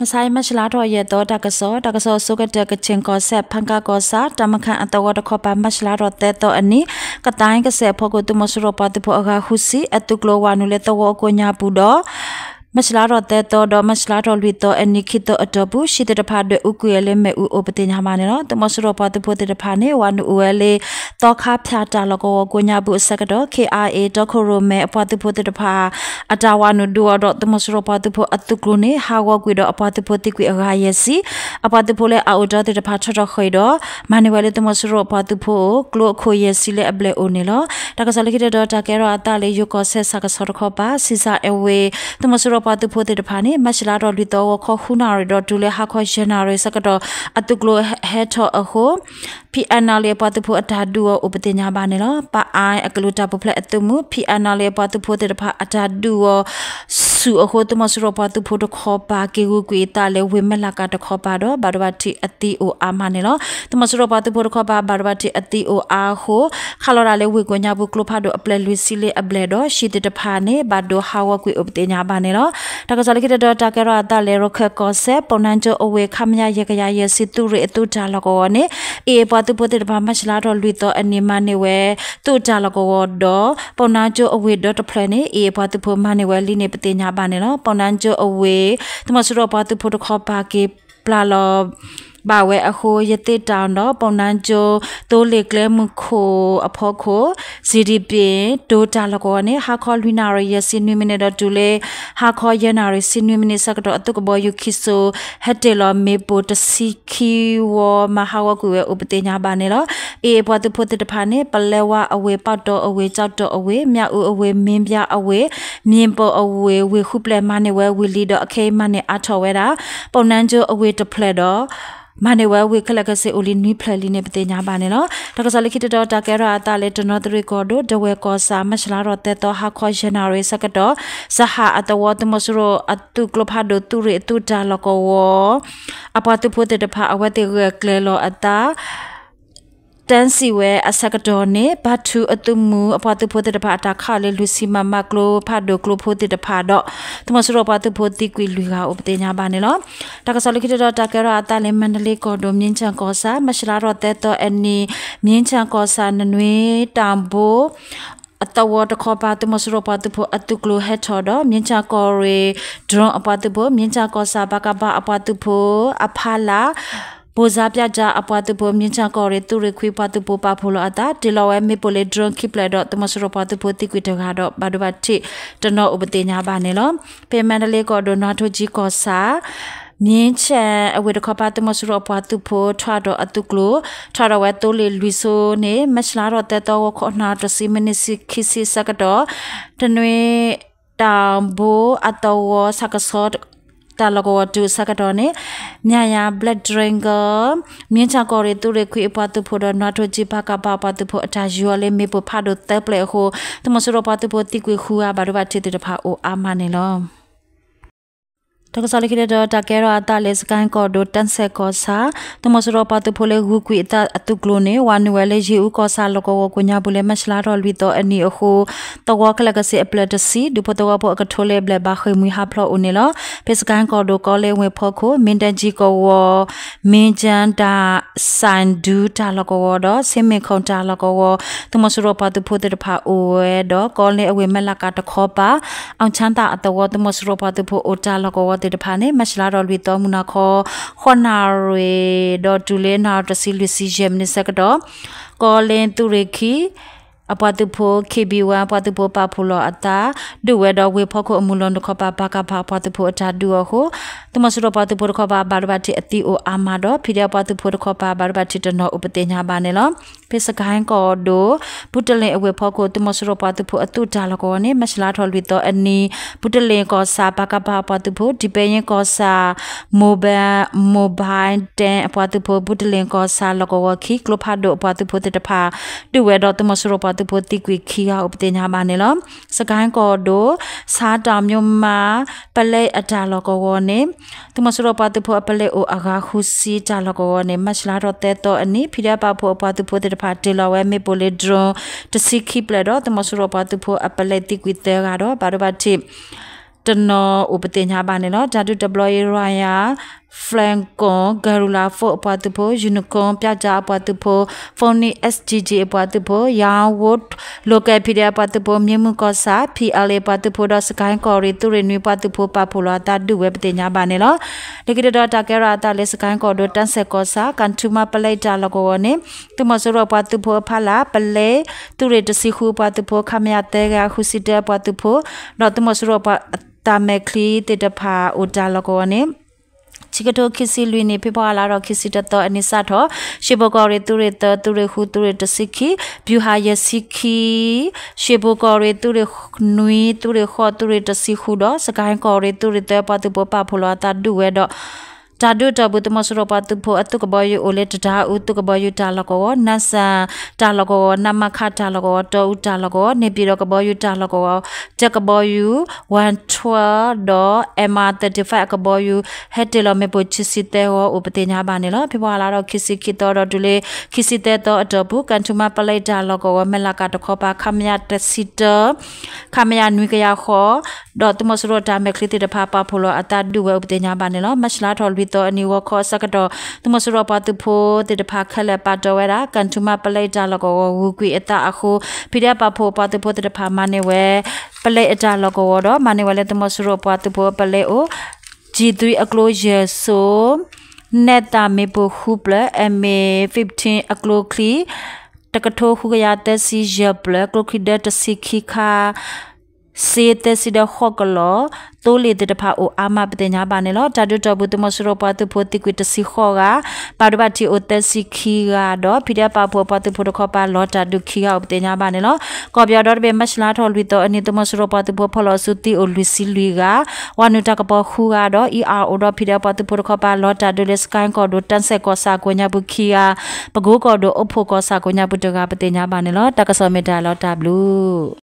မဆိုင်မချလာတော့ရဲ့တော့တကစောတကစောစုကတဲ့ကချင်းကောဆက်ဖန်ကကောစာတမခန်အတော်တခပါမချလာတော့တဲ့တော့အနိကတိုင်းကဆက်ဖို့ကိုသူမစရပတဖို့အခါခုစီအတုကလောဝနုလေတော့ကိုညာဘူးတော့မချလာတော့တဲ့တော့တော့မချလာတော့လွီတော့အနိခိတော့အတော့ဘူးရှိတဲ့တဖာတွေဥကွေလေးမဲ့ဥဩပတိညာမနေတော့တမစရောပတ်ဖို့တဲ့တဖာနေဝနူဝဲလေးတော့ခါဖြာတာလကောကိုညာဘူးစကတော့ KRA တော့ခိုရိုမဲ့အပတ်ဖို့တဲ့တဖာအတာဝနူဒူတော့တမစရောပတ်ဖို့အတုကလုံးနေဟာဝကွေတော့အပတ်ဖို့တိကွေအရာရစီအပတ်ဖို့လေအော်တော့တဲ့တဖာချတော့ခွေတော့မနေဝဲလေးတမစရောပတ်ဖို့ကလို့ခိုရစီလေအပလေအိုနေလောတကစလခိတဲ့တော့တကဲတော့အတာလေးယုကောဆက်စကဆော်ခေါ်ပါစီစာအဝေးတမစရောပွားသူဖိုးတဲ့တဖာနေမချလာတော့လူတော်ဝခေါခုနာရတော့ဒူလေဟာခေါရှင်နာရစကတော့အတုကလိုဟဲထောအဟိုဖီအနာလေပွားသူဖိုးအတာဒူဝဥပတိညာပါနေလောပအိုင်အကလူတာပဖလက်အတုမူဖီအနာလေပွားသူဖိုးတဲ့တဖာအတာဒူဝစုအခိုတမစရပတူဖိုတခောပါကေကူကွေတာလေဝေမလကတခောပါတော့ဘာဝတိအတီအိုအာမနေလောတမစရပတူဖိုတခောပါဘာဝတိအတီအိုအာဟိုခလရာလေဝေကိုညာဘူးကလဖာဒိုအပလက်လူစီလေအပလက်တော့ရှီတတဖာနေဘာဒိုဟာဝကွေအပတေညာပါနေလောတကစားလိကတတာကရတာလေရခကောဆက်ပုံနန်ချိုအဝေခမညာရကရရစီတူရအတူတာလကောနေအေပတူဖိုတဘာမချလာတော့လူတော့အနေမနေဝဲတူတာလကောတော့ပုံနန်ချိုအဝေတော့တဖလဲနေအေပတူဖိုမနေဝဲလိနေပတေညာဘာနေလောပေါနန်ဂျိုအဝေးတမစရောပါတူဖိုတိုကောပါကေပလာလောပါဝဲအခိုးရတိတောင်တော့ပုံနှန်းကျိုးတိုးလေကလဲမှုခိုအဖေါ်ခိုစီဒီပင်ဒိုတာလကောနဲ့ဟာခေါ်လွိနာရရစင်းနွေမနေတော့တူလေဟာခေါ်ရနာရစင်းနွေမနေစကတော့အတုကဘောယူခိဆိုဟက်တေလောမေပိုတစီခီဝမဟာဝကူဝဲဥပတိညာပါနေလောအေဘောတုဖို့တဖာနဲ့ပလဲဝအဝေပေါတော့အဝေကြောက်တော့အဝေမြအူအဝေမင်းပြအဝေမြင်းပေါ်အဝေဝေခုပလဲမနေဝဲဝီလီတော့အခဲမနေအထော်ဝဲတာပုံနှန်းကျိုးအဝေတဖလက်တော့မနေဝဲဝေခလကစေအိုလီနီဖလလီနေပတိညာပါနေလောတကစလခိတတော်တကဲရအတလေတနောတရီကောဒိုဒဝဲကောစာမချလာရတဲ့တော့ဟာခောဂျနာရီစကတော်စဟာအတဝတ်မဆူရအတုကလဖာဒိုတူရီအတုတာလကောဝအပတုဖို့တဲ့တဖာအဝတ်တဲ့ကလေလောအတာတန်စီဝဲအစကတော်နေဘတ်သူအတုမူအပတုဖို့တဲ့တဖာတာခါလေလူစီမမကလိုဖတ်ဒိုကလိုဖို့တဲ့တဖာတော့သမစရောပတုဖို့တိကွီလူကဥပတေညာပါနေလောတကဆလခိတတော်တကရအတလေမန္တလေးကော်ဒိုမြင်းချံကောစာမရှလာတော်တဲ့တော်အနီမြင်းချံကောစာနနွေတံဘိုအတဝတခေါ်ပါတမစရပါတဖို့အတုကလိုဟက်ထော်တော့မြင်းချကော်ရေဒရွန်အပါတဖို့မြင်းချကောစာဘကဘာအပါတဖို့အဖလာပိုဇာပြကြအပွားတပိုမြင့်ချကောရတူရခွေပွားတပိုပါဖိုလအတာဒီလောဝဲမေပိုလေဒရွန်ခိပလက်တော့တမစရပွားတပိုတိကွေတကားတော့ဘာဒဘတ်တိတနောဥပတိညာပါနေလောပေမန္တလေးကောဒိုနာထိုကြီးကောစာမြင်းချံအဝေတခပါတမစရပွားသူဖိုထွာတော့အတုကလိုထွာတော့ဝဲတိုးလေလူဆိုနေမချလာတော့တက်တော့ခေါနာတစီမနစ်စီခိစီစကတော့တနွေတောင်ဘိုအတော်ဝဆကဆော့တာလကောတူစကတော့နေမြယာ blood drinker မြင်းချကောရီတူရခွေပတူဖို့တော့နာထိုဂျီပါကပါပတူဖို့အတာယူလေမေပဖာဒိုတက်ပလေဟိုတမစရပတူဖို့တိကွေခူရဘာဘာချေတဲ့ဖာအိုအာမနေလောတကစားလိခိတဲ့တာကဲရအတလေးစကန်ကောဒိုတန်ဆက်ကောစာတမစရပတ်ဖိုလေဂူကွီတာအတုကလိုနေဝနဝဲလေယူကောစာလကောကိုညာဘူးလေမရှလာတော်လူတော့အနီအခုတကောကလကစီအပလက်တစီဒူပတောကပေါ်ကထိုလေဘလဘခွေမူဟာဖလောဦးနေလောပစ္စကန်ကော်ဒိုကောလဲဝင်ဖို့ကိုမင်တန်ကြီးကောဝမင်ဂျန်တာဆန်ဒူတာလကောဝတော့ဆင်မင်ခုံတာလကောဝသူမစရပါသူဖို့တဲ့ဖာအိုဝဲတော့ကောလဲအဝေမလကတခောပါအောင်ချမ်းသာအတော်သူမစရပါသူဖို့အိုတာလကောဝတဲ့ဖာနဲ့မရှလာတော်လွေတော်မူနာခောခွန်နာရေတော့ဒူလဲနာတစီလူစီဂျမ်နေစကတော့ကောလင်သူရခီအပဝတုဖို KBW ပဝတုဖိုပါဖူလောအတာဒူဝဲတော်ဝေဖောက်ခုအမူလွန်တခပါပါကပါပဝတုဖိုအတာဒူဟိုတမဆူရပဝတုဖိုတခပါဘာရဘတိအတီအိုအာမာတော်ဖိရပဝတုဖိုတခပါဘာရဘတိတနောဥပတိညာပါနေလောဖိစကိုင်းကောဒိုဘုတလင်အဝေဖောက်ခုတမဆူရပဝတုဖိုအတုဒါလကောနေမရှလာထော်လွီတော်အနီဘုတလင်ကောစာပါကပါပဝတုဖိုဒီပရင်ကောစာမိုဘယ်မိုဘိုင်းတန်ပဝတုဖိုဘုတလင်ကောစာလကောဝခိကလဖာဒိုပဝတုဖိုတတဖာဒူဝဲတော်တမဆူရပဝตุโพติกวิคียาอุปเตญามาเนลอสกายกอโดซาตามยมมาปะเลอจาลกวเนตุมสรปตุโพปะเลโออากาคุซีจาลกวเนมัชลารเตตออนิพิดาปาโพปตุโพติตภาเตลอเวเมโปเลดรอตสิคิปเลดอตุมสรปตุโพอปะเลติกวิเตกาดอบารบัติတနောဥပတင်ညာပါနေနော်ဓာတု deploy ရရာ flankon garula fo apatupo unicorn pyaja apatupo phonic sgg apatupo yawot local phidia apatupo myemu kosa pl apatupo do sky kori turinwi apatupo papulo atatu we patinya bane lo dikita do takera atale sky kor do tanse kosa kantuma palaita logo ne tumosoro apatupo phala pale ture tsikhu apatupo khamya tega khusita apatupo do tumosoro ta mekli te tapa utalo ko ne ချီကတိုခီစီလွီနေဖေဖော်လာတော့ခီစီတတော်အနိစတော်ရှေဘကောရီသူရီတသူရီဟူသူရီတစီခီဘျူဟာယစီခီရှေဘကောရီသူရီနွီသူရီခေါ်သူရီတစီဟူတော့စကိုင်းကောရီသူရီတပတ်ပပဖလာတာဒူဝဲတော့တာဒုတဘုတမစရပတုဖိုအတုကဘယိုလေတတာဥတုကဘယိုတာလကောနဆာတာလကောနမခတာလကောတောဥတာလကောနေပြည်တော်ကဘယိုတာလကောတက်ကဘယို112ဒေါ် MR35 ကဘယိုဟက်တလမေပိုချစ်စီတဲဟောဥပတိညာပါနေလောဖေဖော်လာတော့ခိစီခိတော်တော်ဒူလေခိစီတဲတော်အတော်ဘုကန်ထူမပလိုက်တာလကောမလကတခောပါခမရတစီတခမရနွေကရခောဒေါ်တမစရတာမခလီတေတဖာပါဖိုလောအတဒူဝဥပတိညာပါနေလောမရှလာတော်บิตอนิวคอสักดอตุมสรปาตุโพติดภาคละปาตอเวรากันทุมาปเลจาลกอวูกวิอตาอโคพิดาปาโพปาตุโพติดภามาเนเวပလေအတာလကောဝတော့မနေဝလဲတမဆူရောပွားတဘောပလေအိုဂျီ3အကလိုယေဆိုနေတာမေပိုခုပလအမေ15အကလိုခလီတကထိုခုကရတစီယပလကလိုခိဒတစီခိခာစေတစီဒဟောကလောတိုလီတဖာအိုအာမပတညာပါနေလောဓာတုတဘုတမစရပတုဖိုတိကွတစီခောကပါဒဘတိအိုတစီခီကတော့ဖိဒပါဘောပတုဖိုတခောပါလောဓာတုခီကပတညာပါနေလောကောပြတော်ဘေမရှလာထောလူတောအနိတမစရပတုဖိုဖလောစုတိအိုလူစီလူကဝနုတကပခူကတော့ ER အိုတော့ဖိဒပါတုဖိုတခောပါလောဓာတုလက်စကိုင်းကောဒိုတန်ဆက်ကောစာကိုညာဘုခီယာပဂိုကောဒိုအဖို့ကောစာကိုညာဘုတကပတညာပါနေလောတကဆောမေတာလောဓာဘလူ